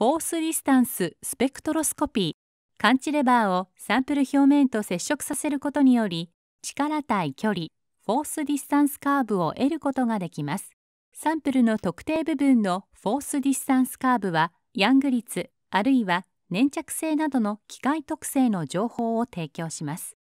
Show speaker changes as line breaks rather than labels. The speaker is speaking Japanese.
フォースディスタンススペクトロスコピーカンレバーをサンプル表面と接触させることにより力対距離フォースディスタンスカーブを得ることができますサンプルの特定部分のフォースディスタンスカーブはヤング率あるいは粘着性などの機械特性の情報を提供し
ます